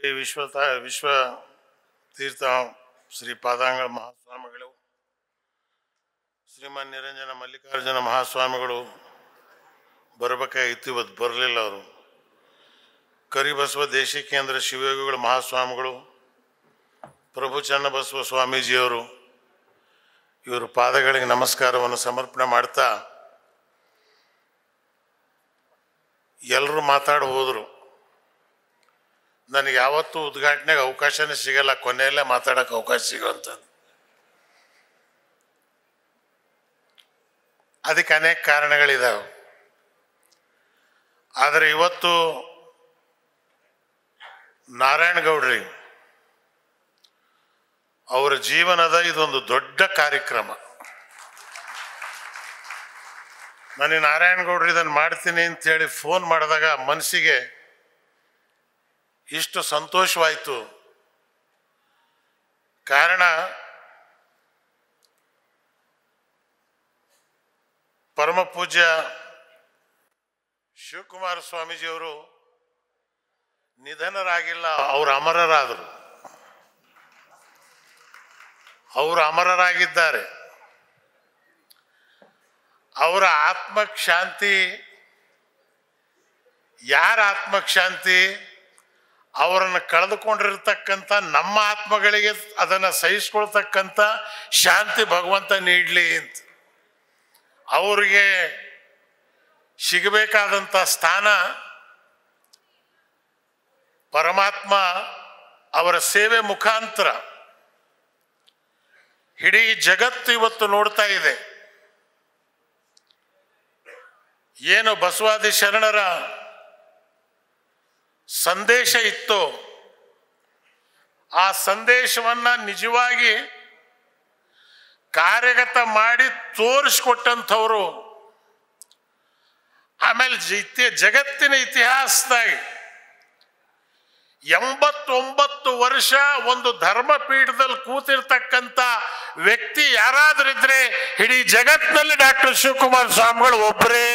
ಶ್ರೀ ವಿಶ್ವ ವಿಶ್ವ ತೀರ್ಥ ಶ್ರೀ ಪಾದಾಂಗ ಮಹಾಸ್ವಾಮಿಗಳು ಶ್ರೀಮನ್ ನಿರಂಜನ ಮಲ್ಲಿಕಾರ್ಜುನ ಮಹಾಸ್ವಾಮಿಗಳು ಬರಬೇಕಾಗಿತ್ತು ಇವತ್ತು ಬರಲಿಲ್ಲ ಅವರು ಕರಿಬಸವ ದೇಶಿಕೇಂದ್ರ ಶಿವಯೋಗಿಗಳ ಮಹಾಸ್ವಾಮಿಗಳು ಪ್ರಭು ಚನ್ನಬಸವ ಸ್ವಾಮೀಜಿಯವರು ಇವರು ಪಾದಗಳಿಗೆ ನಮಸ್ಕಾರವನ್ನು ಸಮರ್ಪಣೆ ಮಾಡ್ತಾ ಎಲ್ಲರೂ ಮಾತಾಡಿ ಹೋದರು ನನಗೆ ಯಾವತ್ತೂ ಉದ್ಘಾಟನೆಗೆ ಅವಕಾಶನೇ ಸಿಗಲ್ಲ ಕೊನೆಯಲ್ಲೇ ಮಾತಾಡೋಕೆ ಅವಕಾಶ ಸಿಗುವಂಥದ್ದು ಅದಕ್ಕೆ ಅನೇಕ ಕಾರಣಗಳಿದಾವೆ ಆದರೆ ಇವತ್ತು ನಾರಾಯಣಗೌಡ್ರಿ ಅವರ ಜೀವನದ ಇದೊಂದು ದೊಡ್ಡ ಕಾರ್ಯಕ್ರಮ ನಾನು ನಾರಾಯಣಗೌಡ್ರಿ ಇದನ್ನು ಮಾಡ್ತೀನಿ ಅಂತೇಳಿ ಫೋನ್ ಮಾಡಿದಾಗ ಮನಸ್ಸಿಗೆ ಇಷ್ಟು ಸಂತೋಷವಾಯಿತು ಕಾರಣ ಪರಮ ಪೂಜ್ಯ ಶಿವಕುಮಾರ ಸ್ವಾಮೀಜಿಯವರು ನಿಧನರಾಗಿಲ್ಲ ಅವರು ಅಮರರಾದರು ಅವರು ಅಮರರಾಗಿದ್ದಾರೆ ಅವರ ಆತ್ಮಕ್ಷಾಂತಿ ಯಾರ ಆತ್ಮಕ್ಷಾಂತಿ ಅವರನ್ನು ಕಳೆದುಕೊಂಡಿರತಕ್ಕಂಥ ನಮ್ಮ ಆತ್ಮಗಳಿಗೆ ಅದನ್ನು ಸಹಿಸ್ಕೊಳ್ತಕ್ಕಂಥ ಶಾಂತಿ ಭಗವಂತ ನೀಡಲಿ ಅಂತ ಅವರಿಗೆ ಸಿಗಬೇಕಾದಂಥ ಸ್ಥಾನ ಪರಮಾತ್ಮ ಅವರ ಸೇವೆ ಮುಖಾಂತರ ಇಡೀ ಜಗತ್ತು ಇವತ್ತು ನೋಡ್ತಾ ಇದೆ ಏನು ಬಸವಾದಿ ಶರಣರ ಸಂದೇಶ ಇತ್ತು ಆ ಸಂದೇಶವನ್ನು ನಿಜವಾಗಿ ಕಾರ್ಯಗತ ಮಾಡಿ ತೋರಿಸ್ಕೊಟ್ಟಂಥವರು ಆಮೇಲೆ ಇತಿ ಜಗತ್ತಿನ ಇತಿಹಾಸದಾಗಿ ಎಂಬತ್ತೊಂಬತ್ತು ವರ್ಷ ಒಂದು ಧರ್ಮಪೀಠದಲ್ಲಿ ಕೂತಿರ್ತಕ್ಕಂಥ ವ್ಯಕ್ತಿ ಯಾರಾದ್ರಿದ್ರೆ ಇಡೀ ಜಗತ್ತಿನಲ್ಲಿ ಡಾಕ್ಟರ್ ಶಿವಕುಮಾರ್ ಸ್ವಾಮಿಗಳು ಒಬ್ಬರೇ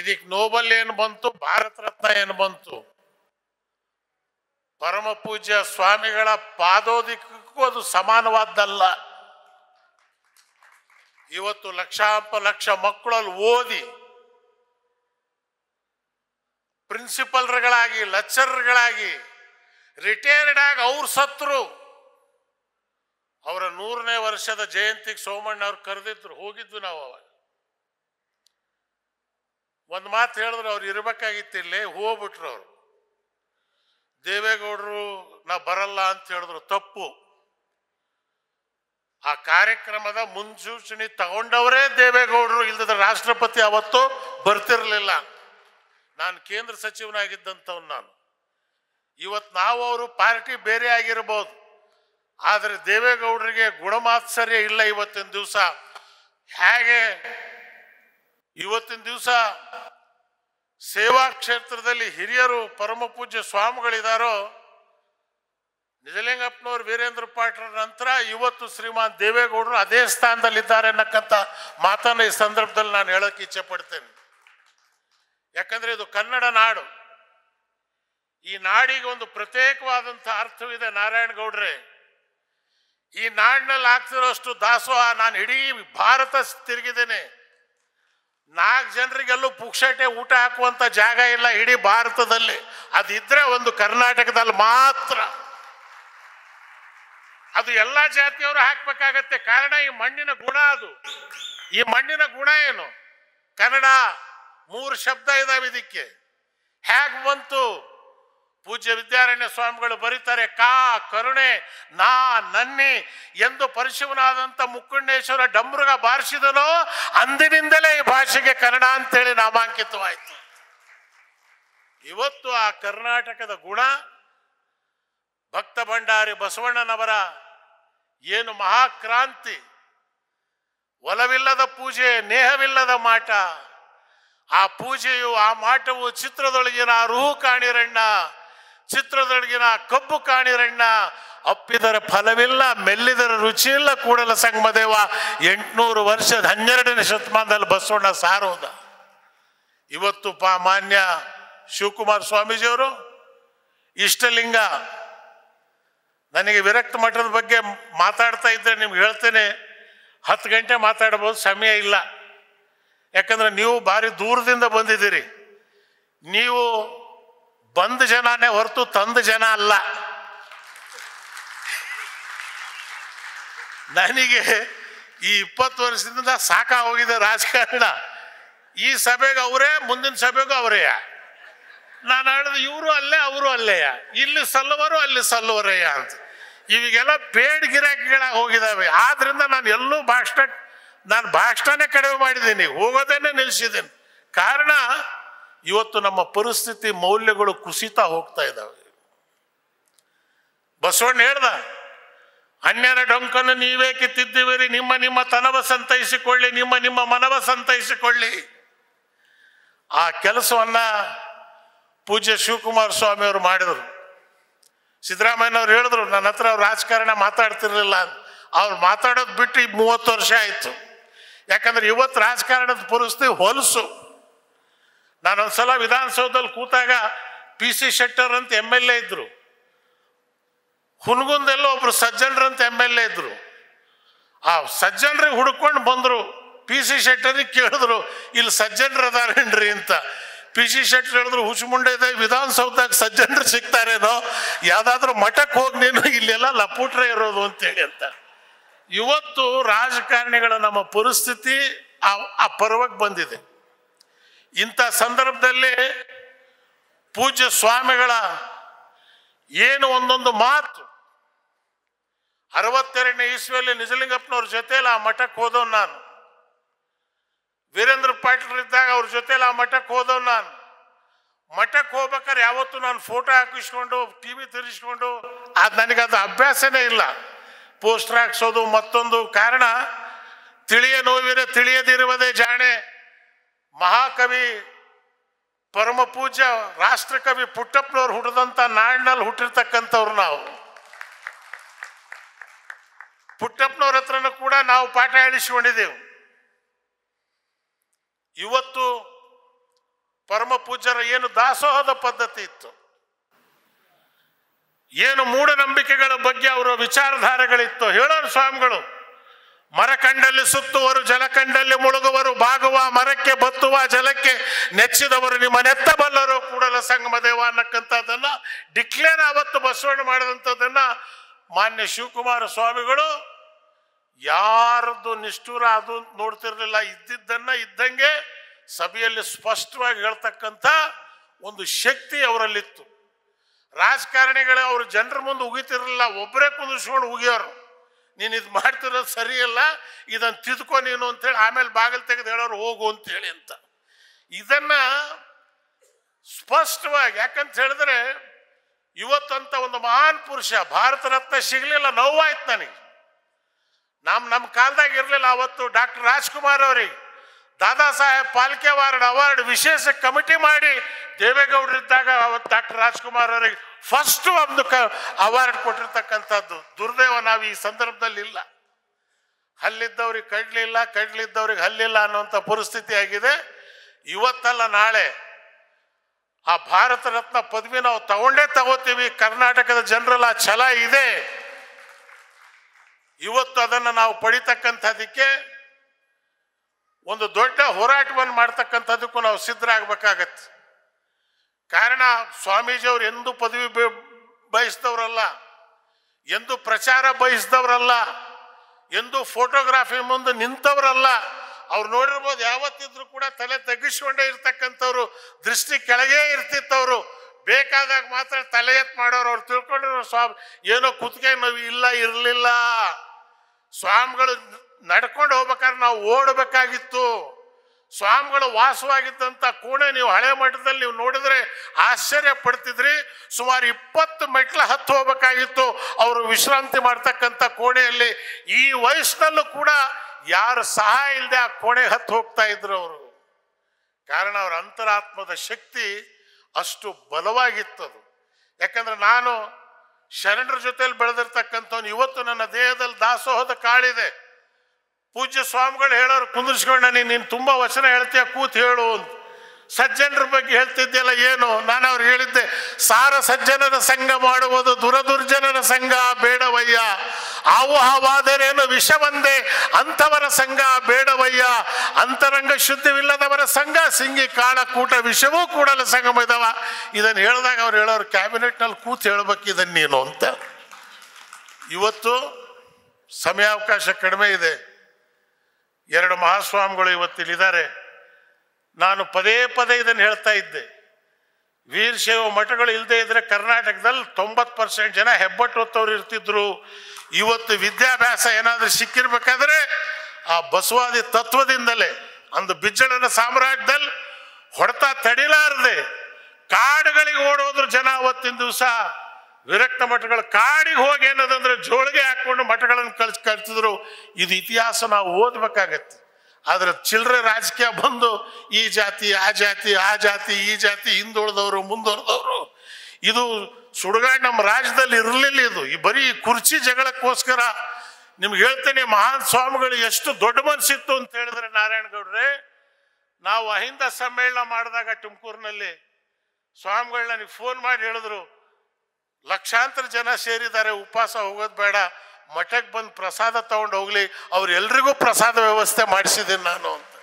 ಇದಕ್ಕೆ ನೋಬಲ್ ಏನು ಬಂತು ಭಾರತ ರತ್ನ ಏನು ಬಂತು ಪರಮ ಪೂಜ್ಯ ಸ್ವಾಮಿಗಳ ಪಾದೋದಿಕ್ಕೂ ಅದು ಸಮಾನವಾದ್ದಲ್ಲ ಇವತ್ತು ಲಕ್ಷಾಂಪ ಲಕ್ಷ ಮಕ್ಕಳಲ್ಲಿ ಓದಿ ಪ್ರಿನ್ಸಿಪಲ್ಗಳಾಗಿ ಲೆಕ್ಚರರ್ಗಳಾಗಿ ರಿಟೈರ್ಡ್ ಆಗಿ ಅವ್ರ ಸತ್ರು ಅವರ ನೂರನೇ ವರ್ಷದ ಜಯಂತಿಗೆ ಸೋಮಣ್ಣ ಅವ್ರು ಕರೆದಿದ್ರು ಹೋಗಿದ್ವಿ ನಾವು ಅವಾಗ ಒಂದು ಮಾತು ಹೇಳಿದ್ರೆ ಅವ್ರು ಇರಬೇಕಾಗಿತ್ತು ಇಲ್ಲಿ ಹೋಗ್ಬಿಟ್ರು ಅವರು ದೇವೇಗೌಡರು ನಾ ಬರಲ್ಲ ಅಂತ ಹೇಳಿದ್ರು ತಪ್ಪು ಆ ಕಾರ್ಯಕ್ರಮದ ಮುನ್ಸೂಚನೆ ತಗೊಂಡವರೇ ದೇವೇಗೌಡರು ಇಲ್ಲದ ರಾಷ್ಟ್ರಪತಿ ಅವತ್ತು ಬರ್ತಿರಲಿಲ್ಲ ನಾನು ಕೇಂದ್ರ ಸಚಿವನಾಗಿದ್ದಂಥವ್ನು ನಾನು ಇವತ್ತು ನಾವು ಅವರು ಪಾರ್ಟಿ ಬೇರೆ ಆಗಿರ್ಬೋದು ಆದರೆ ದೇವೇಗೌಡರಿಗೆ ಗುಣಮಾತ್ಸರ್ಯ ಇಲ್ಲ ಇವತ್ತಿನ ದಿವಸ ಹೇಗೆ ಇವತ್ತಿನ ದಿವಸ ಸೇವಾ ಕ್ಷೇತ್ರದಲ್ಲಿ ಹಿರಿಯರು ಪರಮ ಪೂಜ್ಯ ಸ್ವಾಮಿಗಳಿದಾರೋ ನಿಜಲಿಂಗಪ್ಪನವರು ವೀರೇಂದ್ರ ಪಾಟ್ರ ನಂತರ ಇವತ್ತು ಶ್ರೀಮಾನ್ ದೇವೇಗೌಡರು ಅದೇ ಸ್ಥಾನದಲ್ಲಿದ್ದಾರೆ ಅನ್ನಕ್ಕಂಥ ಮಾತನ್ನು ಈ ಸಂದರ್ಭದಲ್ಲಿ ನಾನು ಹೇಳೋಕೆ ಇಚ್ಛೆ ಪಡ್ತೇನೆ ಯಾಕಂದರೆ ಇದು ಕನ್ನಡ ನಾಡು ಈ ನಾಡಿಗೆ ಒಂದು ಪ್ರತ್ಯೇಕವಾದಂಥ ಅರ್ಥವಿದೆ ಗೌಡ್ರೆ ಈ ನಾಡಿನಲ್ಲಿ ಆಗ್ತಿರೋಷ್ಟು ದಾಸೋಹ ನಾನು ಇಡೀ ಭಾರತ ತಿರುಗಿದ್ದೇನೆ ನಾಲ್ಕು ಜನರಿಗೆಲ್ಲೂ ಪುಕ್ಷಟೆ ಊಟ ಹಾಕುವಂಥ ಜಾಗ ಇಲ್ಲ ಇಡೀ ಭಾರತದಲ್ಲಿ ಅದಿದ್ರೆ ಒಂದು ಕರ್ನಾಟಕದಲ್ಲಿ ಮಾತ್ರ ಅದು ಎಲ್ಲ ಜಾತಿಯವರು ಹಾಕ್ಬೇಕಾಗತ್ತೆ ಕಾರಣ ಈ ಮಣ್ಣಿನ ಗುಣ ಅದು ಈ ಮಣ್ಣಿನ ಗುಣ ಏನು ಕನ್ನಡ ಮೂರು ಶಬ್ದ ಇದಾವೆ ಇದಕ್ಕೆ ಹೇಗೆ ಬಂತು ಪೂಜ್ಯ ವಿದ್ಯಾರಣ್ಯ ಸ್ವಾಮಿಗಳು ಬರೀತಾರೆ ಕಾ ಕರುಣೆ ನಾ ನನ್ನಿ ಎಂದು ಪರಿಶಿವನಾದಂಥ ಮುಕ್ಕುಂಡೇಶ್ವರ ಡಮೃಗ ಬಾರಿಸಿದನೋ ಅಂದಿನಿಂದಲೇ ಈ ಭಾಷೆಗೆ ಕನ್ನಡ ಅಂತೇಳಿ ನಾಮಾಂಕಿತವಾಯಿತು ಇವತ್ತು ಆ ಕರ್ನಾಟಕದ ಗುಣ ಭಕ್ತ ಭಂಡಾರಿ ಬಸವಣ್ಣನವರ ಏನು ಮಹಾಕ್ರಾಂತಿ ಒಲವಿಲ್ಲದ ಪೂಜೆ ನೇಹವಿಲ್ಲದ ಮಾಟ ಆ ಪೂಜೆಯು ಆ ಮಾಟವು ಚಿತ್ರದೊಳಗಿನ ರೂಹು ಕಾಣಿರಣ್ಣ ಚಿತ್ರದೊಳಗಿನ ಕಬ್ಬು ಕಾಣಿರಣ್ಣ ಅಪ್ಪಿದರ ಫಲವಿಲ್ಲ ಮೆಲ್ಲಿದರ ರುಚಿ ಇಲ್ಲ ಕೂಡಲ ಸಂಗಮದೇವ ಎಂಟುನೂರು ವರ್ಷದ ಹನ್ನೆರಡನೇ ಶತಮಾನದಲ್ಲಿ ಬಸವಣ್ಣ ಸಾರೋದ ಇವತ್ತು ಪಾ ಮಾನ್ಯ ಶಿವಕುಮಾರ್ ಸ್ವಾಮೀಜಿಯವರು ಇಷ್ಟಲಿಂಗ ನನಗೆ ವಿರಕ್ತ ಮಠದ ಬಗ್ಗೆ ಮಾತಾಡ್ತಾ ಇದ್ದರೆ ನಿಮ್ಗೆ ಹೇಳ್ತೇನೆ ಹತ್ತು ಗಂಟೆ ಮಾತಾಡ್ಬೋದು ಸಮಯ ಇಲ್ಲ ಯಾಕಂದ್ರೆ ನೀವು ಭಾರಿ ದೂರದಿಂದ ಬಂದಿದ್ದೀರಿ ನೀವು ಬಂದ ಜನನೇ ಹೊರತು ತಂದ ಜನ ಅಲ್ಲ ನನಗೆ ಈ ಇಪ್ಪತ್ತು ವರ್ಷದಿಂದ ಸಾಕ ಹೋಗಿದೆ ರಾಜಕಾರಣ ಈ ಸಭೆಗೆ ಅವರೇ ಮುಂದಿನ ಸಭೆಗೂ ಅವರೇಯ ನಾನು ಹೇಳಿದ ಇವರು ಅಲ್ಲೇ ಅವರು ಅಲ್ಲೇಯ ಇಲ್ಲಿ ಸಲ್ಲುವರು ಅಲ್ಲಿ ಸಲ್ಲುವರಯ್ಯ ಅಂತ ಇವಾಗೆಲ್ಲ ಪೇಡ್ ಗಿರಾಕಿಗಳಾಗಿ ಹೋಗಿದ್ದಾವೆ ಆದ್ರಿಂದ ನಾನು ಎಲ್ಲೂ ಭಾಷಣ ನಾನು ಭಾಷಣನೇ ಕಡಿಮೆ ಮಾಡಿದ್ದೀನಿ ಹೋಗೋದೇನೆ ನಿಲ್ಲಿಸಿದ್ದೀನಿ ಕಾರಣ ಇವತ್ತು ನಮ್ಮ ಪರಿಸ್ಥಿತಿ ಮೌಲ್ಯಗಳು ಕುಸಿತಾ ಹೋಗ್ತಾ ಇದ್ದಾವೆ ಬಸವಣ್ಣ ಹೇಳ್ದ ಹನ್ನೆರಡು ಡೊಂಕನ್ನು ನೀವೇ ಕಿತ್ತಿದ್ದೀವಿರಿ ನಿಮ್ಮ ನಿಮ್ಮ ತನವ ಸಂತೈಸಿಕೊಳ್ಳಿ ನಿಮ್ಮ ನಿಮ್ಮ ಮನವ ಸಂತೈಸಿಕೊಳ್ಳಿ ಆ ಕೆಲಸವನ್ನ ಪೂಜ್ಯ ಶಿವಕುಮಾರ ಅವರು ಮಾಡಿದರು ಸಿದ್ದರಾಮಯ್ಯನವ್ರು ಹೇಳಿದ್ರು ನನ್ನ ಹತ್ರ ಅವ್ರು ರಾಜಕಾರಣ ಮಾತಾಡ್ತಿರ್ಲಿಲ್ಲ ಅವ್ರು ಮಾತಾಡೋದು ಬಿಟ್ಟು ಮೂವತ್ತು ವರ್ಷ ಆಯಿತು ಯಾಕಂದ್ರೆ ಇವತ್ತು ರಾಜಕಾರಣದ ಪರಿಸ್ಥಿತಿ ಹೊಲಸು ನಾನೊಂದ್ಸಲ ವಿಧಾನಸೌಧದಲ್ಲಿ ಕೂತಾಗ ಪಿ ಸಿ ಶೆಟ್ಟರ್ ಅಂತ ಎಮ್ ಎಲ್ ಎ ಇದ್ದರು ಹುನ್ಗುಂದೆಲ್ಲೋ ಒಬ್ರು ಸಜ್ಜನರಂತ ಎಮ್ ಎಲ್ ಎ ಇದ್ದರು ಆ ಸಜ್ಜನರಿಗೆ ಹುಡ್ಕೊಂಡು ಬಂದರು ಪಿ ಸಿ ಶೆಟ್ಟರಿಗೆ ಕೇಳಿದ್ರು ಇಲ್ಲಿ ಸಜ್ಜನರು ಅದಾರೇನ್ರಿ ಅಂತ ಪಿ ಸಿ ಶೆಟ್ಟರ್ ಹೇಳಿದ್ರು ಇದೆ ವಿಧಾನಸೌಧದಾಗ ಸಜ್ಜನರು ಸಿಗ್ತಾರೇನೋ ಯಾವುದಾದ್ರೂ ಮಠಕ್ಕೆ ಹೋಗ್ನೇನೋ ಇಲ್ಲೆಲ್ಲ ಲಪೂಟ್ರೆ ಇರೋದು ಅಂತೇಳಿ ಅಂತ ಇವತ್ತು ರಾಜಕಾರಣಿಗಳ ನಮ್ಮ ಪರಿಸ್ಥಿತಿ ಆ ಪರ್ವಕ್ಕೆ ಬಂದಿದೆ ಇಂಥ ಸಂದರ್ಭದಲ್ಲಿ ಪೂಜ್ಯ ಸ್ವಾಮಿಗಳ ಏನು ಒಂದೊಂದು ಮಾತು ಅರವತ್ತೆರಡನೇ ಇಸ್ವಿಯಲ್ಲಿ ನಿಜಲಿಂಗಪ್ಪನವ್ರ ಜೊತೆಯಲ್ಲಿ ಆ ಮಠಕ್ಕೆ ಹೋದವ್ ನಾನು ವೀರೇಂದ್ರ ಪಾಟೀಲ್ ಇದ್ದಾಗ ಅವ್ರ ಜೊತೆಲಿ ಆ ಮಠಕ್ಕೆ ಹೋದವ್ ನಾನು ಮಠಕ್ಕೆ ಹೋಗ್ಬೇಕಾದ್ರೆ ಯಾವತ್ತು ನಾನು ಫೋಟೋ ಹಾಕಿಸ್ಕೊಂಡು ಟಿ ವಿ ತಿರುಗಿಸ್ಕೊಂಡು ಅದು ನನಗದು ಅಭ್ಯಾಸನೇ ಇಲ್ಲ ಪೋಸ್ಟರ್ ಹಾಕ್ಸೋದು ಮತ್ತೊಂದು ಕಾರಣ ತಿಳಿಯ ನೋವಿನ ತಿಳಿಯದಿರುವುದೇ ಜಾ ಮಹಾಕವಿ ಪರಮಪೂಜ್ಯ ರಾಷ್ಟ್ರಕವಿ ಪುಟ್ಟಪ್ಪನವ್ರು ಹುಟ್ಟಿದಂಥ ನಾಡಿನಲ್ಲಿ ಹುಟ್ಟಿರ್ತಕ್ಕಂಥವ್ರು ನಾವು ಪುಟ್ಟಪ್ಪನವ್ರ ಹತ್ರನೂ ಕೂಡ ನಾವು ಪಾಠ ಹೇಳಿಸಿಕೊಂಡಿದ್ದೇವೆ ಇವತ್ತು ಪರಮ ಏನು ದಾಸೋಹದ ಪದ್ಧತಿ ಇತ್ತು ಏನು ಮೂಢನಂಬಿಕೆಗಳ ಬಗ್ಗೆ ಅವರ ವಿಚಾರಧಾರೆಗಳಿತ್ತು ಹೇಳೋರು ಸ್ವಾಮಿಗಳು ಮರಕಂಡಲ್ಲಿ ಸುತ್ತುವರು ಜಲಕಂಡಲ್ಲಿ ಮುಳುಗುವರು ಬಾಗುವ ಮರಕ್ಕೆ ಬತ್ತುವ ಜಲಕ್ಕೆ ನೆಚ್ಚಿದವರು ನಿಮ್ಮ ನೆತ್ತಬಲ್ಲರು ಕೂಡಲ ಸಂಗಮ ದೇವ ಅನ್ನಕ್ಕಂಥದ್ದನ್ನ ಡಿಕ್ಲೇರ್ ಅವತ್ತು ಬಸವಣ್ಣ ಮಾಡಿದಂಥದ್ದನ್ನ ಮಾನ್ಯ ಶಿವಕುಮಾರ ಸ್ವಾಮಿಗಳು ಯಾರದ್ದು ನಿಷ್ಠೂರ ಅದು ನೋಡ್ತಿರ್ಲಿಲ್ಲ ಇದ್ದಿದ್ದನ್ನ ಇದ್ದಂಗೆ ಸಭೆಯಲ್ಲಿ ಸ್ಪಷ್ಟವಾಗಿ ಹೇಳ್ತಕ್ಕಂಥ ಒಂದು ಶಕ್ತಿ ಅವರಲ್ಲಿತ್ತು ರಾಜಕಾರಣಿಗಳು ಅವರು ಜನರ ಮುಂದೆ ಉಗಿತಿರಲಿಲ್ಲ ಒಬ್ಬರೇ ಕುಂದಿಸ್ಕೊಂಡು ಉಗಿಯೋರು ನೀನು ಇದು ಮಾಡ್ತಿರೋದು ಸರಿಯಲ್ಲ ಇದನ್ನು ತಿದ್ಕೊ ನೀನು ಅಂತೇಳಿ ಆಮೇಲೆ ಬಾಗಿಲು ತೆಗೆದು ಹೇಳೋರು ಹೋಗು ಅಂತೇಳಿ ಅಂತ ಇದನ್ನು ಸ್ಪಷ್ಟವಾಗಿ ಯಾಕಂತ ಹೇಳಿದ್ರೆ ಇವತ್ತಂತ ಒಂದು ಮಹಾನ್ ಪುರುಷ ಭಾರತ ರತ್ನ ಸಿಗಲಿಲ್ಲ ನೋವಾಯ್ತು ನನಗೆ ನಮ್ಮ ನಮ್ಮ ಕಾಲದಾಗ ಇರಲಿಲ್ಲ ಅವತ್ತು ಡಾಕ್ಟರ್ ರಾಜ್ಕುಮಾರ್ ಅವರಿಗೆ ದಾದಾ ಸಾಹೇಬ್ ಪಾಲ್ಕೆ ಅವಾರ್ಡ್ ವಿಶೇಷ ಕಮಿಟಿ ಮಾಡಿ ದೇವೇಗೌಡರಿದ್ದಾಗ ಅವತ್ತು ಡಾಕ್ಟರ್ ರಾಜ್ಕುಮಾರ್ ಅವರಿಗೆ ಫಸ್ಟ್ ಒಂದು ಕ ಅವಾರ್ಡ್ ಕೊಟ್ಟಿರ್ತಕ್ಕಂಥದ್ದು ದುರ್ದೈವ ನಾವು ಈ ಸಂದರ್ಭದಲ್ಲಿ ಇಲ್ಲ ಹಲ್ಲಿದ್ದವ್ರಿಗೆ ಕಡ್ಲಿಲ್ಲ ಕಡ್ಲಿದ್ದವ್ರಿಗೆ ಹಲ್ಲಿಲ್ಲ ಅನ್ನುವಂಥ ಪರಿಸ್ಥಿತಿ ಆಗಿದೆ ಇವತ್ತಲ್ಲ ನಾಳೆ ಆ ಭಾರತ ರತ್ನ ಪದವಿ ನಾವು ತಗೊಂಡೇ ತಗೋತೀವಿ ಕರ್ನಾಟಕದ ಆ ಛಲ ಇದೆ ಇವತ್ತು ಅದನ್ನು ನಾವು ಪಡಿತಕ್ಕಂಥದಕ್ಕೆ ಒಂದು ದೊಡ್ಡ ಹೋರಾಟವನ್ನು ಮಾಡ್ತಕ್ಕಂಥದ್ದಕ್ಕೂ ನಾವು ಸಿದ್ಧರಾಗಬೇಕಾಗತ್ತೆ ಕಾರಣ ಸ್ವಾಮೀಜಿಯವರು ಎಂದೂ ಪದವಿ ಬಯಸಿದವರಲ್ಲ ಎಂದು ಪ್ರಚಾರ ಬಯಸಿದವರಲ್ಲ ಎಂದು ಫೋಟೋಗ್ರಾಫಿ ಮುಂದೆ ನಿಂತವರಲ್ಲ ಅವ್ರು ನೋಡಿರ್ಬೋದು ಯಾವತ್ತಿದ್ರು ಕೂಡ ತಲೆ ತೆಗಿಸ್ಕೊಂಡೇ ಇರ್ತಕ್ಕಂಥವ್ರು ದೃಷ್ಟಿ ಕೆಳಗೆ ಇರ್ತಿತ್ತವರು ಬೇಕಾದಾಗ ಮಾತ್ರ ತಲೆ ಎತ್ತು ಮಾಡೋರು ಅವ್ರು ತಿಳ್ಕೊಂಡಿರೋ ಸ್ವಾಮಿ ಏನೋ ಕುತ್ತಿಗೆ ನೋವು ಇಲ್ಲ ಇರಲಿಲ್ಲ ಸ್ವಾಮಿಗಳು ನಡ್ಕೊಂಡು ಹೋಗ್ಬೇಕಾದ್ರೆ ನಾವು ಓಡಬೇಕಾಗಿತ್ತು ಸ್ವಾಮಿಗಳು ವಾಸವಾಗಿದ್ದಂಥ ಕೋಣೆ ನೀವು ಹಳೆ ಮಠದಲ್ಲಿ ನೀವು ನೋಡಿದರೆ ಆಶ್ಚರ್ಯ ಪಡ್ತಿದ್ರಿ ಸುಮಾರು ಇಪ್ಪತ್ತು ಮೆಟ್ಲು ಹತ್ತು ಹೋಗ್ಬೇಕಾಗಿತ್ತು ಅವರು ವಿಶ್ರಾಂತಿ ಮಾಡ್ತಕ್ಕಂಥ ಕೋಣೆಯಲ್ಲಿ ಈ ವಯಸ್ಸಿನಲ್ಲೂ ಕೂಡ ಯಾರು ಸಹಾಯ ಇಲ್ಲದೆ ಆ ಕೋಣೆ ಹತ್ತು ಹೋಗ್ತಾ ಇದ್ರು ಅವರು ಕಾರಣ ಅವರ ಅಂತರಾತ್ಮದ ಶಕ್ತಿ ಅಷ್ಟು ಅದು ಯಾಕಂದ್ರೆ ನಾನು ಶರಣರ ಜೊತೆಯಲ್ಲಿ ಬೆಳೆದಿರ್ತಕ್ಕಂಥವ್ನು ಇವತ್ತು ನನ್ನ ದೇಹದಲ್ಲಿ ದಾಸೋಹದ ಕಾಳಿದೆ ಪೂಜ್ಯ ಸ್ವಾಮಿಗಳು ಹೇಳೋರು ಕುಂದಿರ್ಸ್ಕೊಂಡ ನೀನು ತುಂಬ ವಚನ ಹೇಳ್ತೀಯ ಕೂತು ಹೇಳು ಅಂತ ಸಜ್ಜನರ ಬಗ್ಗೆ ಹೇಳ್ತಿದ್ದೆಲ್ಲ ಏನು ನಾನು ಅವ್ರು ಹೇಳಿದ್ದೆ ಸಾರ ಸಜ್ಜನರ ಸಂಘ ಮಾಡುವುದು ದುರದುರ್ಜನರ ಸಂಘ ಬೇಡವಯ್ಯ ವಿಷ ವಿಷವಂದೇ ಅಂಥವರ ಸಂಘ ಬೇಡವಯ್ಯ ಅಂತರಂಗ ಶುದ್ಧವಿಲ್ಲದವರ ಸಂಘ ಸಿಂಗಿ ಕಾಳ ಕೂಟ ವಿಷವೂ ಕೂಡಲೇ ಸಂಗಮಿದವ ಇದನ್ನು ಹೇಳಿದಾಗ ಅವ್ರು ಹೇಳೋರು ಕ್ಯಾಬಿನೆಟ್ನಲ್ಲಿ ಕೂತು ಹೇಳ್ಬೇಕು ಇದನ್ನು ನೀನು ಅಂತ ಇವತ್ತು ಸಮಯಾವಕಾಶ ಕಡಿಮೆ ಇದೆ ಎರಡು ಮಹಾಸ್ವಾಮಿಗಳು ಇದ್ದಾರೆ ನಾನು ಪದೇ ಪದೇ ಇದನ್ನು ಹೇಳ್ತಾ ಇದ್ದೆ ವೀರಶೈವ ಮಠಗಳು ಇಲ್ಲದೆ ಇದ್ದರೆ ಕರ್ನಾಟಕದಲ್ಲಿ ತೊಂಬತ್ತು ಪರ್ಸೆಂಟ್ ಜನ ಹೆಬ್ಬಟ್ಟು ಹೊತ್ತವ್ರು ಇರ್ತಿದ್ರು ಇವತ್ತು ವಿದ್ಯಾಭ್ಯಾಸ ಏನಾದರೂ ಸಿಕ್ಕಿರ್ಬೇಕಾದ್ರೆ ಆ ಬಸವಾದಿ ತತ್ವದಿಂದಲೇ ಅಂದು ಬಿಜ್ಜಳನ ಸಾಮ್ರಾಜ್ಯದಲ್ಲಿ ಹೊಡೆತ ತಡಿಲಾರದೆ ಕಾಡುಗಳಿಗೆ ಓಡೋದ್ರ ಜನ ಅವತ್ತಿನ ದಿವಸ ವಿರಕ್ತ ಮಠಗಳ ಕಾಡಿಗೆ ಹೋಗಿ ಏನದಂದ್ರೆ ಜೋಳಿಗೆ ಹಾಕೊಂಡು ಮಠಗಳನ್ನು ಕಲ್ಸ್ ಕಲ್ತಿದ್ರು ಇದು ಇತಿಹಾಸ ನಾವು ಓದ್ಬೇಕಾಗತ್ತೆ ಆದ್ರೆ ಚಿಲ್ಲರೆ ರಾಜಕೀಯ ಬಂದು ಈ ಜಾತಿ ಆ ಜಾತಿ ಆ ಜಾತಿ ಈ ಜಾತಿ ಹಿಂದುಳಿದವರು ಮುಂದುವರೆದವರು ಇದು ಸುಡುಗಾಡು ನಮ್ಮ ರಾಜ್ಯದಲ್ಲಿ ಇರಲಿಲ್ಲ ಇದು ಈ ಬರೀ ಕುರ್ಚಿ ಜಗಳಕ್ಕೋಸ್ಕರ ನಿಮ್ಗೆ ಹೇಳ್ತೇನೆ ಮಹಾನ್ ಸ್ವಾಮಿಗಳು ಎಷ್ಟು ದೊಡ್ಡ ಮನಸ್ಸಿತ್ತು ಅಂತ ಹೇಳಿದ್ರೆ ನಾರಾಯಣಗೌಡ್ರೆ ನಾವು ಅಹಿಂದ ಸಮ್ಮೇಳನ ಮಾಡಿದಾಗ ತುಮಕೂರಿನಲ್ಲಿ ಸ್ವಾಮಿಗಳು ನನಗೆ ಫೋನ್ ಮಾಡಿ ಹೇಳಿದ್ರು ಲಕ್ಷಾಂತರ ಜನ ಸೇರಿದ್ದಾರೆ ಉಪವಾಸ ಹೋಗೋದು ಬೇಡ ಮಠಕ್ಕೆ ಬಂದು ಪ್ರಸಾದ ತಗೊಂಡು ಹೋಗ್ಲಿ ಅವ್ರೆಲ್ರಿಗೂ ಪ್ರಸಾದ ವ್ಯವಸ್ಥೆ ಮಾಡಿಸಿದ್ದೀನಿ ನಾನು ಅಂತ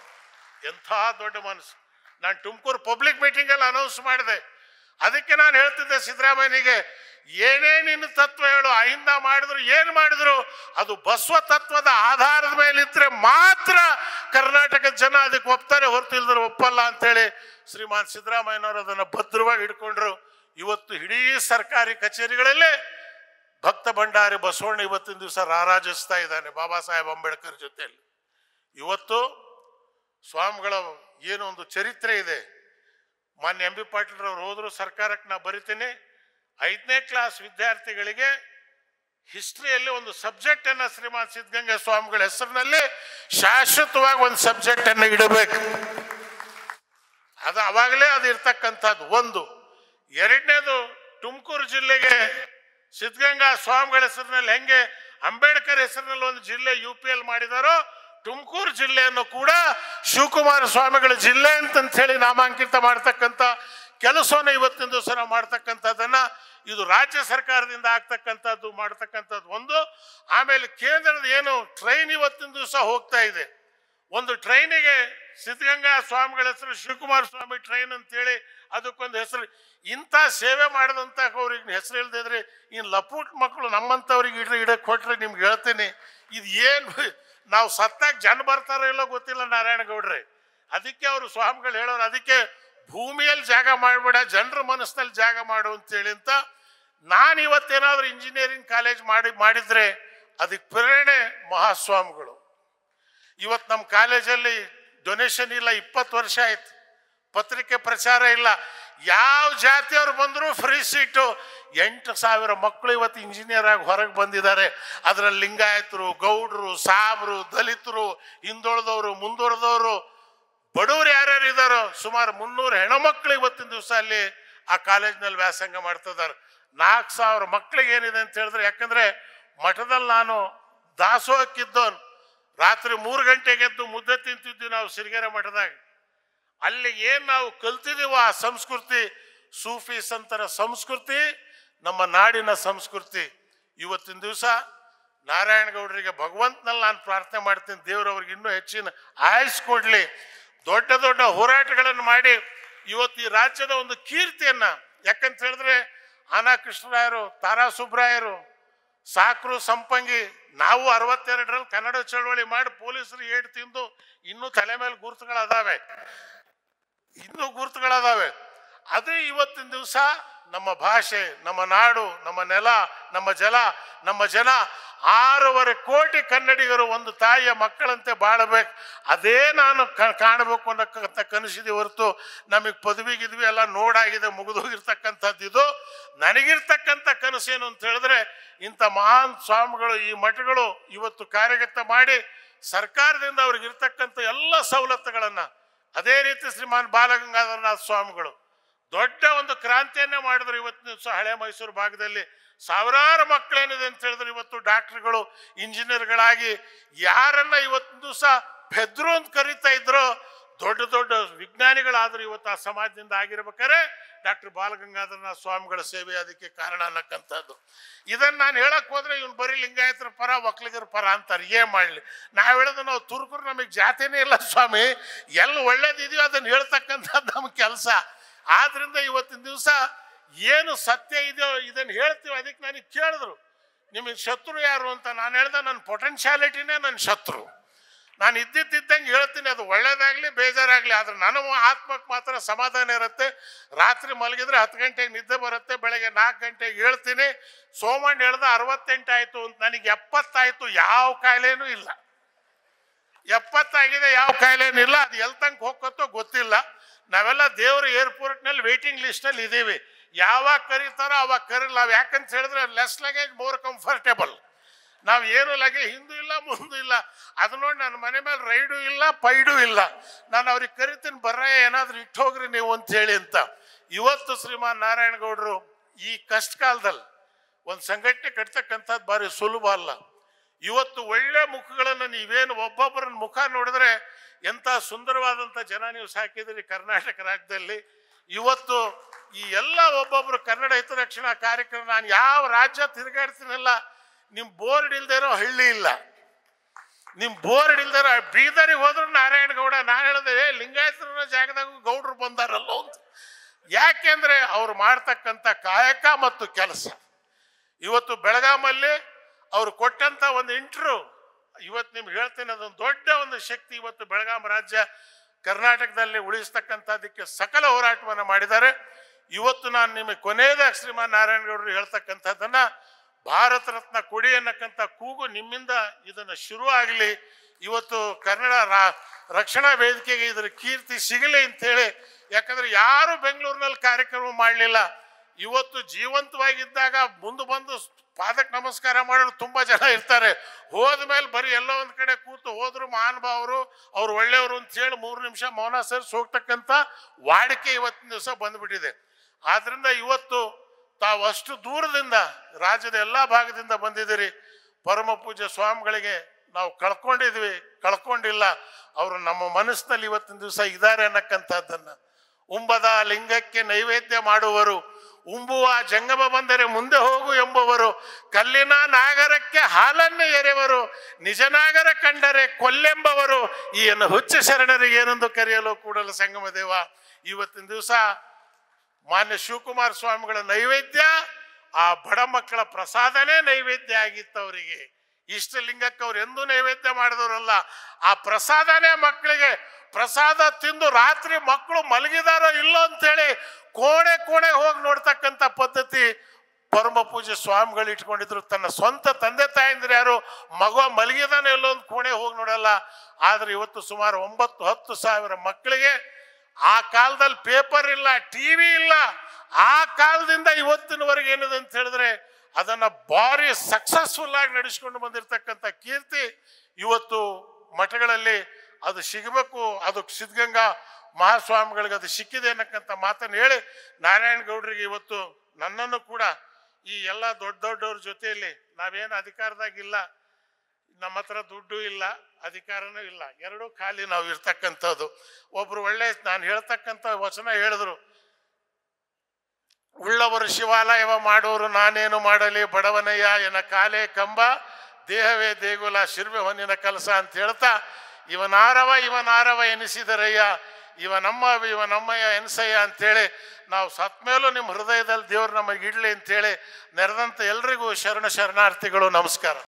ಎಂಥ ದೊಡ್ಡ ಮನಸ್ಸು ನಾನು ತುಮಕೂರು ಪಬ್ಲಿಕ್ ಅಲ್ಲಿ ಅನೌನ್ಸ್ ಮಾಡಿದೆ ಅದಕ್ಕೆ ನಾನು ಹೇಳ್ತಿದ್ದೆ ಸಿದ್ದರಾಮಯ್ಯನಿಗೆ ಏನೇ ನಿನ್ನ ತತ್ವ ಹೇಳು ಅಹಿಂದ ಮಾಡಿದ್ರು ಏನು ಮಾಡಿದ್ರು ಅದು ಬಸವ ತತ್ವದ ಆಧಾರದ ಮೇಲಿದ್ರೆ ಮಾತ್ರ ಕರ್ನಾಟಕದ ಜನ ಅದಕ್ಕೆ ಒಪ್ತಾರೆ ಹೊರತು ಒಪ್ಪಲ್ಲ ಅಂತೇಳಿ ಶ್ರೀಮಾನ್ ಸಿದ್ದರಾಮಯ್ಯನವರು ಅದನ್ನು ಭದ್ರವಾಗಿ ಹಿಡ್ಕೊಂಡ್ರು ಇವತ್ತು ಇಡೀ ಸರ್ಕಾರಿ ಕಚೇರಿಗಳಲ್ಲೇ ಭಕ್ತ ಭಂಡಾರಿ ಬಸವಣ್ಣ ಇವತ್ತಿನ ದಿವಸ ರಾರಾಜಿಸ್ತಾ ಇದ್ದಾನೆ ಬಾಬಾ ಸಾಹೇಬ್ ಅಂಬೇಡ್ಕರ್ ಜೊತೆಯಲ್ಲಿ ಇವತ್ತು ಸ್ವಾಮಿಗಳ ಏನೊಂದು ಚರಿತ್ರೆ ಇದೆ ಮಾನ್ಯ ಎಂ ಬಿ ಪಾಟೀಲ್ರವ್ರು ಹೋದ್ರೂ ಸರ್ಕಾರಕ್ಕೆ ನಾ ಬರಿತೀನಿ ಐದನೇ ಕ್ಲಾಸ್ ವಿದ್ಯಾರ್ಥಿಗಳಿಗೆ ಹಿಸ್ಟ್ರಿಯಲ್ಲಿ ಒಂದು ಸಬ್ಜೆಕ್ಟ್ ಅನ್ನ ಶ್ರೀಮಾನ್ ಸಿದ್ಧಗಂಗಾ ಸ್ವಾಮಿಗಳ ಹೆಸರಿನಲ್ಲಿ ಶಾಶ್ವತವಾಗಿ ಒಂದು ಸಬ್ಜೆಕ್ಟ್ ಅನ್ನ ಇಡಬೇಕು ಅದು ಅವಾಗಲೇ ಅದು ಇರ್ತಕ್ಕಂಥದ್ದು ಒಂದು ಎರಡನೇದು ತುಮಕೂರು ಜಿಲ್ಲೆಗೆ ಸಿದ್ಧಗಂಗಾ ಸ್ವಾಮಿಗಳ ಹೆಸರಿನಲ್ಲಿ ಹೆಂಗೆ ಅಂಬೇಡ್ಕರ್ ಹೆಸರಿನಲ್ಲಿ ಒಂದು ಜಿಲ್ಲೆ ಯು ಪಿ ಎಲ್ ಮಾಡಿದಾರೋ ತುಮಕೂರು ಜಿಲ್ಲೆಯನ್ನು ಕೂಡ ಶಿವಕುಮಾರ ಸ್ವಾಮಿಗಳ ಜಿಲ್ಲೆ ಅಂತಂತ ಹೇಳಿ ನಾಮಾಂಕಿತ ಮಾಡ್ತಕ್ಕಂಥ ಕೆಲಸವನ್ನು ಇವತ್ತಿನ ದಿವಸ ನಾವು ಮಾಡ್ತಕ್ಕಂಥದ್ದನ್ನ ಇದು ರಾಜ್ಯ ಸರ್ಕಾರದಿಂದ ಆಗ್ತಕ್ಕಂಥದ್ದು ಮಾಡ್ತಕ್ಕಂಥದ್ದು ಒಂದು ಆಮೇಲೆ ಕೇಂದ್ರದ ಏನು ಟ್ರೈನ್ ಇವತ್ತಿನ ದಿವಸ ಹೋಗ್ತಾ ಇದೆ ಒಂದು ಟ್ರೈನಿಗೆ ಸಿದ್ಧಗಂಗಾ ಸ್ವಾಮಿಗಳ ಹೆಸರು ಶಿವಕುಮಾರ ಸ್ವಾಮಿ ಟ್ರೈನ್ ಅಂತೇಳಿ ಅದಕ್ಕೊಂದು ಹೆಸರು ಇಂಥ ಸೇವೆ ಮಾಡಿದಂಥ ಅವ್ರಿಗೆ ಹೆಸರು ಇಲ್ದಿದ್ರೆ ಇನ್ನು ಲಪೂಟ್ ಮಕ್ಕಳು ನಮ್ಮಂಥವ್ರಿಗೆ ಇಡ್ರಿ ಇಡಕ್ಕೆ ಕೊಟ್ರೆ ನಿಮ್ಗೆ ಹೇಳ್ತೀನಿ ಇದು ಏನು ನಾವು ಸತ್ತಾಗ ಜನ ಬರ್ತಾರೋ ಇಲ್ಲೋ ಗೊತ್ತಿಲ್ಲ ನಾರಾಯಣಗೌಡ್ರಿ ಅದಕ್ಕೆ ಅವರು ಸ್ವಾಮಿಗಳು ಹೇಳೋರು ಅದಕ್ಕೆ ಭೂಮಿಯಲ್ಲಿ ಜಾಗ ಮಾಡಬೇಡ ಜನರ ಮನಸ್ಸಿನಲ್ಲಿ ಜಾಗ ಮಾಡು ಅಂತೇಳಿ ಅಂತ ನಾನು ಇವತ್ತೇನಾದರೂ ಇಂಜಿನಿಯರಿಂಗ್ ಕಾಲೇಜ್ ಮಾಡಿ ಮಾಡಿದರೆ ಅದಕ್ಕೆ ಪ್ರೇರಣೆ ಮಹಾಸ್ವಾಮಿಗಳು ಇವತ್ತು ನಮ್ಮ ಕಾಲೇಜಲ್ಲಿ ಡೊನೇಷನ್ ಇಲ್ಲ ಇಪ್ಪತ್ತು ವರ್ಷ ಆಯ್ತು ಪತ್ರಿಕೆ ಪ್ರಚಾರ ಇಲ್ಲ ಯಾವ ಜಾತಿಯವರು ಬಂದರೂ ಫ್ರೀ ಸೀಟು ಎಂಟು ಸಾವಿರ ಮಕ್ಕಳು ಇವತ್ತು ಇಂಜಿನಿಯರ್ ಆಗಿ ಹೊರಗೆ ಬಂದಿದ್ದಾರೆ ಅದರಲ್ಲಿ ಲಿಂಗಾಯತರು ಗೌಡ್ರು ಸಾಬ್ರು ದಲಿತರು ಹಿಂದುಳಿದವರು ಮುಂದುವರೆದವರು ಬಡವರು ಯಾರ್ಯಾರು ಇದ್ದಾರೋ ಸುಮಾರು ಮುನ್ನೂರು ಹೆಣ್ಮಕ್ಳು ಇವತ್ತಿನ ದಿವಸ ಅಲ್ಲಿ ಆ ಕಾಲೇಜ್ನಲ್ಲಿ ವ್ಯಾಸಂಗ ಮಾಡ್ತಿದ್ದಾರೆ ನಾಲ್ಕು ಸಾವಿರ ಮಕ್ಕಳಿಗೆ ಏನಿದೆ ಅಂತ ಹೇಳಿದ್ರೆ ಯಾಕಂದ್ರೆ ಮಠದಲ್ಲಿ ನಾನು ದಾಸೋಹಕ್ಕಿದ್ದೋನು ರಾತ್ರಿ ಮೂರು ಗಂಟೆಗೆದ್ದು ಮುದ್ದೆ ತಿಂತಿದ್ವಿ ನಾವು ಸಿರಿಗೆರೆ ಮಠದಾಗ ಅಲ್ಲಿ ಏನು ನಾವು ಕಲ್ತಿದ್ದೀವೋ ಆ ಸಂಸ್ಕೃತಿ ಸೂಫಿ ಸಂತರ ಸಂಸ್ಕೃತಿ ನಮ್ಮ ನಾಡಿನ ಸಂಸ್ಕೃತಿ ಇವತ್ತಿನ ದಿವಸ ನಾರಾಯಣಗೌಡರಿಗೆ ಭಗವಂತನಲ್ಲಿ ನಾನು ಪ್ರಾರ್ಥನೆ ಮಾಡ್ತೀನಿ ದೇವರವ್ರಿಗೆ ಇನ್ನೂ ಹೆಚ್ಚಿನ ಆಯಸ್ ಕೊಡಲಿ ದೊಡ್ಡ ದೊಡ್ಡ ಹೋರಾಟಗಳನ್ನು ಮಾಡಿ ಇವತ್ತು ಈ ರಾಜ್ಯದ ಒಂದು ಕೀರ್ತಿಯನ್ನು ಯಾಕಂತ ಹೇಳಿದ್ರೆ ಆನಾ ಕೃಷ್ಣರಾಯರು ತಾರಾ ಸುಬ್ರಾಯರು ಸಾಕ್ರು ಸಂಪಂಗಿ ನಾವು ಅರವತ್ತೆರಡರಲ್ಲಿ ಕನ್ನಡ ಚಳವಳಿ ಮಾಡಿ ಪೊಲೀಸರು ಏಟ್ ತಿಂದು ಇನ್ನೂ ತಲೆ ಮೇಲೆ ಗುರುತುಗಳದಾವೆ ಇನ್ನೂ ಗುರುತುಗಳದಾವೆ ಅದೇ ಇವತ್ತಿನ ದಿವಸ ನಮ್ಮ ಭಾಷೆ ನಮ್ಮ ನಾಡು ನಮ್ಮ ನೆಲ ನಮ್ಮ ಜಲ ನಮ್ಮ ಜನ ಆರೂವರೆ ಕೋಟಿ ಕನ್ನಡಿಗರು ಒಂದು ತಾಯಿಯ ಮಕ್ಕಳಂತೆ ಬಾಳಬೇಕು ಅದೇ ನಾನು ಕಾಣಬೇಕು ಅನ್ನಕ್ಕಂತ ಕನಸಿದೆ ಹೊರತು ನಮಗೆ ಪದವಿಗಿದ್ವಿ ಎಲ್ಲ ನೋಡಾಗಿದೆ ಮುಗಿದೋಗಿರ್ತಕ್ಕಂಥದ್ದು ಇದು ನನಗಿರ್ತಕ್ಕಂಥ ಕನಸೇನು ಅಂತ ಹೇಳಿದ್ರೆ ಇಂಥ ಮಹಾನ್ ಸ್ವಾಮಿಗಳು ಈ ಮಠಗಳು ಇವತ್ತು ಕಾರ್ಯಗತ ಮಾಡಿ ಸರ್ಕಾರದಿಂದ ಅವ್ರಿಗಿರ್ತಕ್ಕಂಥ ಎಲ್ಲ ಸವಲತ್ತುಗಳನ್ನು ಅದೇ ರೀತಿ ಶ್ರೀಮಾನ್ ಬಾಲಗಂಗಾಧರನಾಥ ಸ್ವಾಮಿಗಳು ದೊಡ್ಡ ಒಂದು ಕ್ರಾಂತಿಯನ್ನೇ ಮಾಡಿದ್ರು ಇವತ್ತು ದಿವಸ ಹಳೆ ಮೈಸೂರು ಭಾಗದಲ್ಲಿ ಸಾವಿರಾರು ಮಕ್ಕಳೇನಿದೆ ಅಂತ ಹೇಳಿದ್ರೆ ಇವತ್ತು ಡಾಕ್ಟರ್ಗಳು ಇಂಜಿನಿಯರ್ಗಳಾಗಿ ಯಾರನ್ನ ಇವತ್ತು ದಿವಸ ಬೆದ್ರು ಅಂತ ಕರಿತಾ ಇದ್ರು ದೊಡ್ಡ ದೊಡ್ಡ ವಿಜ್ಞಾನಿಗಳಾದ್ರೂ ಇವತ್ತು ಆ ಸಮಾಜದಿಂದ ಆಗಿರ್ಬೇಕಾರೆ ಡಾಕ್ಟರ್ ಬಾಲಗಂಗಾಧರನಾಥ ಸ್ವಾಮಿಗಳ ಸೇವೆ ಅದಕ್ಕೆ ಕಾರಣ ಅನ್ನಕ್ಕಂಥದ್ದು ಇದನ್ನು ನಾನು ಹೇಳಕ್ ಹೋದ್ರೆ ಇವ್ನು ಬರೀ ಲಿಂಗಾಯತರ ಪರ ಒಕ್ಕಲಿಗರ ಪರ ಅಂತಾರೆ ಏನು ಮಾಡಲಿ ನಾವು ಹೇಳೋದು ನಾವು ತುರ್ಕರು ನಮಗೆ ಜಾತಿನೇ ಇಲ್ಲ ಸ್ವಾಮಿ ಎಲ್ಲಿ ಒಳ್ಳೇದಿದೆಯೋ ಅದನ್ನು ಹೇಳ್ತಕ್ಕಂಥದ್ದು ನಮ್ಮ ಕೆಲಸ ಆದ್ರಿಂದ ಇವತ್ತಿನ ದಿವಸ ಏನು ಸತ್ಯ ಇದೆಯೋ ಇದನ್ನು ಹೇಳ್ತೀವಿ ಅದಕ್ಕೆ ನನಗೆ ಕೇಳಿದ್ರು ನಿಮಗೆ ಶತ್ರು ಯಾರು ಅಂತ ನಾನು ಹೇಳ್ದೆ ನನ್ನ ಪೊಟೆನ್ಷಿಯಾಲಿಟಿನೇ ನನ್ನ ಶತ್ರು ನಾನು ಇದ್ದಿದ್ದಂಗೆ ಹೇಳ್ತೀನಿ ಅದು ಒಳ್ಳೇದಾಗಲಿ ಬೇಜಾರಾಗಲಿ ಆದರೆ ನನ್ನ ಆತ್ಮಕ್ಕೆ ಮಾತ್ರ ಸಮಾಧಾನ ಇರುತ್ತೆ ರಾತ್ರಿ ಮಲಗಿದ್ರೆ ಹತ್ತು ಗಂಟೆಗೆ ನಿದ್ದೆ ಬರುತ್ತೆ ಬೆಳಗ್ಗೆ ನಾಲ್ಕು ಗಂಟೆಗೆ ಹೇಳ್ತೀನಿ ಸೋಮಣ್ಣ ಹೇಳ್ದೆ ಅರವತ್ತೆಂಟು ಆಯಿತು ಅಂತ ನನಗೆ ಎಪ್ಪತ್ತಾಯಿತು ಯಾವ ಕಾಯಿಲೆನೂ ಇಲ್ಲ ಎಪ್ಪತ್ತಾಗಿದೆ ಯಾವ ಕಾಯಿಲೆನೂ ಇಲ್ಲ ಅದು ಎಲ್ಲಿ ತಂಗೆ ಹೋಗ್ಕೊತೋ ಗೊತ್ತಿಲ್ಲ ನಾವೆಲ್ಲ ದೇವರ ಏರ್ಪೋರ್ಟ್ನಲ್ಲಿ ವೇಟಿಂಗ್ ಲಿಸ್ಟಲ್ಲಿ ಇದ್ದೀವಿ ಯಾವಾಗ ಕರೀತಾರೋ ಅವಾಗ ಕರೀಲ್ಲ ನಾವು ಯಾಕಂತ ಹೇಳಿದ್ರೆ ಲೆಸ್ ಲಗೇಜ್ ಮೋರ್ ಕಂಫರ್ಟೇಬಲ್ ನಾವು ಏನು ಲಗೇಜ್ ಹಿಂದೂ ಇಲ್ಲ ಮುಂದೂ ಇಲ್ಲ ಅದು ನೋಡಿ ನನ್ನ ಮನೆ ಮೇಲೆ ರೈಡು ಇಲ್ಲ ಪೈಡು ಇಲ್ಲ ನಾನು ಅವ್ರಿಗೆ ಕರಿತೀನಿ ಬರ್ರ ಏನಾದ್ರೂ ಇಟ್ಟು ಹೋಗ್ರಿ ನೀವು ಅಂತ ಹೇಳಿ ಅಂತ ಇವತ್ತು ಶ್ರೀಮಾನ್ ನಾರಾಯಣಗೌಡರು ಈ ಕಷ್ಟ ಕಾಲದಲ್ಲಿ ಒಂದು ಸಂಘಟನೆ ಕಟ್ತಕ್ಕಂಥದ್ದು ಭಾರಿ ಸುಲಭ ಅಲ್ಲ ಇವತ್ತು ಒಳ್ಳೆ ಮುಖಗಳನ್ನು ನೀವೇನು ಒಬ್ಬೊಬ್ಬರ ಮುಖ ನೋಡಿದ್ರೆ ಎಂಥ ಸುಂದರವಾದಂಥ ಜನ ನೀವು ಸಾಕಿದ್ರಿ ಕರ್ನಾಟಕ ರಾಜ್ಯದಲ್ಲಿ ಇವತ್ತು ಈ ಎಲ್ಲ ಒಬ್ಬೊಬ್ರು ಕನ್ನಡ ಹಿತರಕ್ಷಣಾ ಕಾರ್ಯಕ್ರಮ ನಾನು ಯಾವ ರಾಜ್ಯ ತಿರುಗಾಡ್ತೀನಲ್ಲ ನಿಮ್ಮ ಬೋರ್ಡ್ ಇಲ್ದೇ ಇರೋ ಹಳ್ಳಿ ಇಲ್ಲ ನಿಮ್ಮ ಬೋರ್ಡ್ ಇಲ್ದೇ ಇರೋ ಬೀದರಿಗೆ ಹೋದ್ರು ಗೌಡ ನಾನು ಹೇಳಿದೆ ಲಿಂಗಾಯತರ ಜಾಗದಾಗ ಗೌಡ್ರು ಬಂದಾರಲ್ಲ ಅಂತ ಯಾಕೆಂದ್ರೆ ಅವ್ರು ಮಾಡ್ತಕ್ಕಂಥ ಕಾಯಕ ಮತ್ತು ಕೆಲಸ ಇವತ್ತು ಬೆಳಗಾಮಲ್ಲಿ ಅವರು ಕೊಟ್ಟಂತ ಒಂದು ಇಂಟ್ರು ಇವತ್ತು ನಿಮ್ಗೆ ಹೇಳ್ತೇನೆ ಅದೊಂದು ದೊಡ್ಡ ಒಂದು ಶಕ್ತಿ ಇವತ್ತು ಬೆಳಗಾಂ ರಾಜ್ಯ ಕರ್ನಾಟಕದಲ್ಲಿ ಉಳಿಸ್ತಕ್ಕಂಥದ್ದಕ್ಕೆ ಸಕಲ ಹೋರಾಟವನ್ನು ಮಾಡಿದ್ದಾರೆ ಇವತ್ತು ನಾನು ನಿಮಗೆ ಕೊನೆಯದಾಗಿ ಶ್ರೀಮಾನ್ ಗೌಡರು ಹೇಳ್ತಕ್ಕಂಥದ್ದನ್ನ ಭಾರತ ರತ್ನ ಕೊಡಿ ಅನ್ನಕ್ಕಂಥ ಕೂಗು ನಿಮ್ಮಿಂದ ಇದನ್ನು ಶುರು ಆಗಲಿ ಇವತ್ತು ಕನ್ನಡ ರಾ ರಕ್ಷಣಾ ವೇದಿಕೆಗೆ ಇದರ ಕೀರ್ತಿ ಸಿಗಲಿ ಅಂತೇಳಿ ಯಾಕಂದ್ರೆ ಯಾರು ಬೆಂಗಳೂರಿನಲ್ಲಿ ಕಾರ್ಯಕ್ರಮ ಮಾಡಲಿಲ್ಲ ಇವತ್ತು ಜೀವಂತವಾಗಿದ್ದಾಗ ಮುಂದೆ ಬಂದು ಪಾದಕ್ಕೆ ನಮಸ್ಕಾರ ಮಾಡಲು ತುಂಬ ಜನ ಇರ್ತಾರೆ ಹೋದ ಮೇಲೆ ಬರೀ ಎಲ್ಲೋ ಒಂದು ಕಡೆ ಕೂತು ಹೋದ್ರು ಮಹಾನುಭಾವರು ಅವ್ರು ಒಳ್ಳೆಯವರು ಹೇಳಿ ಮೂರು ನಿಮಿಷ ಮೌನ ಸೇರಿಸಿ ಹೋಗ್ತಕ್ಕಂಥ ವಾಡಿಕೆ ಇವತ್ತಿನ ದಿವಸ ಬಂದ್ಬಿಟ್ಟಿದೆ ಆದ್ದರಿಂದ ಇವತ್ತು ತಾವು ಅಷ್ಟು ದೂರದಿಂದ ರಾಜ್ಯದ ಎಲ್ಲ ಭಾಗದಿಂದ ಬಂದಿದ್ದೀರಿ ಪರಮ ಪೂಜೆ ಸ್ವಾಮಿಗಳಿಗೆ ನಾವು ಕಳ್ಕೊಂಡಿದ್ವಿ ಕಳ್ಕೊಂಡಿಲ್ಲ ಅವರು ನಮ್ಮ ಮನಸ್ಸಿನಲ್ಲಿ ಇವತ್ತಿನ ದಿವಸ ಇದ್ದಾರೆ ಅನ್ನಕ್ಕಂಥದ್ದನ್ನು ಉಂಬದ ಲಿಂಗಕ್ಕೆ ನೈವೇದ್ಯ ಮಾಡುವರು ಉಂಬುವ ಜಂಗಮ ಬಂದರೆ ಮುಂದೆ ಹೋಗು ಎಂಬುವರು ಕಲ್ಲಿನ ನಾಗರಕ್ಕೆ ಹಾಲನ್ನು ಎರೆವರು ನಿಜನಾಗರ ಕಂಡರೆ ಕೊಲ್ಲೆಂಬವರು ಈ ಹುಚ್ಚ ಶರಣರಿಗೆ ಏನೆಂದು ಕರೆಯಲು ಕೂಡಲ ಸಂಗಮ ದೇವ ಇವತ್ತಿನ ದಿವಸ ಮಾನ್ಯ ಶಿವಕುಮಾರ ಸ್ವಾಮಿಗಳ ನೈವೇದ್ಯ ಆ ಬಡ ಮಕ್ಕಳ ಪ್ರಸಾದನೇ ನೈವೇದ್ಯ ಆಗಿತ್ತು ಅವರಿಗೆ ಇಷ್ಟ ಲಿಂಗಕ್ಕೆ ಅವ್ರು ಎಂದೂ ನೈವೇದ್ಯ ಮಾಡಿದವರಲ್ಲ ಆ ಪ್ರಸಾದನೇ ಮಕ್ಕಳಿಗೆ ಪ್ರಸಾದ ತಿಂದು ರಾತ್ರಿ ಮಕ್ಕಳು ಮಲಗಿದಾರೋ ಇಲ್ಲೋ ಅಂತೇಳಿ ಕೋಣೆ ಕೋಣೆ ಹೋಗಿ ನೋಡ್ತಕ್ಕಂಥ ಪದ್ಧತಿ ಪರಮ ಪೂಜೆ ಸ್ವಾಮಿಗಳು ಇಟ್ಕೊಂಡಿದ್ರು ತನ್ನ ಸ್ವಂತ ತಂದೆ ತಾಯಂದ್ರೆ ಯಾರು ಮಗುವ ಮಲಗಿದಾನೆ ಎಲ್ಲೋ ಒಂದು ಕೋಣೆ ಹೋಗಿ ನೋಡಲ್ಲ ಆದರೆ ಇವತ್ತು ಸುಮಾರು ಒಂಬತ್ತು ಹತ್ತು ಸಾವಿರ ಮಕ್ಕಳಿಗೆ ಆ ಕಾಲದಲ್ಲಿ ಪೇಪರ್ ಇಲ್ಲ ಟಿವಿ ಇಲ್ಲ ಆ ಕಾಲದಿಂದ ಇವತ್ತಿನವರೆಗೆ ಏನಿದೆ ಅಂತ ಹೇಳಿದ್ರೆ ಅದನ್ನ ಭಾರಿ ಸಕ್ಸಸ್ಫುಲ್ ಆಗಿ ನಡೆಸಿಕೊಂಡು ಬಂದಿರತಕ್ಕಂಥ ಕೀರ್ತಿ ಇವತ್ತು ಮಠಗಳಲ್ಲಿ ಅದು ಸಿಗಬೇಕು ಅದು ಸಿದ್ಧಗಂಗಾ ಮಹಾಸ್ವಾಮಿಗಳಿಗೆ ಅದು ಸಿಕ್ಕಿದೆ ಅನ್ನಕ್ಕಂಥ ಮಾತನ್ನು ಹೇಳಿ ನಾರಾಯಣ ಗೌಡರಿಗೆ ಇವತ್ತು ನನ್ನನ್ನು ಕೂಡ ಈ ಎಲ್ಲ ದೊಡ್ಡ ದೊಡ್ಡವ್ರ ಜೊತೆಯಲ್ಲಿ ನಾವೇನು ಅಧಿಕಾರದಾಗಿಲ್ಲ ನಮ್ಮ ಹತ್ರ ದುಡ್ಡು ಇಲ್ಲ ಅಧಿಕಾರನೂ ಇಲ್ಲ ಎರಡೂ ಖಾಲಿ ನಾವು ಇರ್ತಕ್ಕಂಥದ್ದು ಒಬ್ರು ಒಳ್ಳೆ ನಾನು ಹೇಳ್ತಕ್ಕಂಥ ವಚನ ಹೇಳಿದ್ರು ಉಳ್ಳವರು ಶಿವಾಲಯವ ಮಾಡೋರು ನಾನೇನು ಮಾಡಲಿ ಬಡವನಯ್ಯ ಏನ ಕಾಲೇ ಕಂಬ ದೇಹವೇ ದೇಗುಲ ಶಿರ್ವೆ ಹೊನ್ನಿನ ಕೆಲಸ ಅಂತ ಹೇಳ್ತಾ ಇವನಾರವ ಇವನಾರವ ಎನಿಸಿದರಯ್ಯ ಇವ ಇವನಮ್ಮಯ್ಯ ಇವ ನಮ್ಮಯ್ಯ ಅಂತೇಳಿ ನಾವು ಸತ್ ಮೇಲೂ ನಿಮ್ಮ ಹೃದಯದಲ್ಲಿ ದೇವ್ರು ನಮಗೆ ಇಡ್ಲಿ ಅಂತೇಳಿ ನೆರೆದಂಥ ಎಲ್ರಿಗೂ ಶರಣ ಶರಣಾರ್ಥಿಗಳು ನಮಸ್ಕಾರ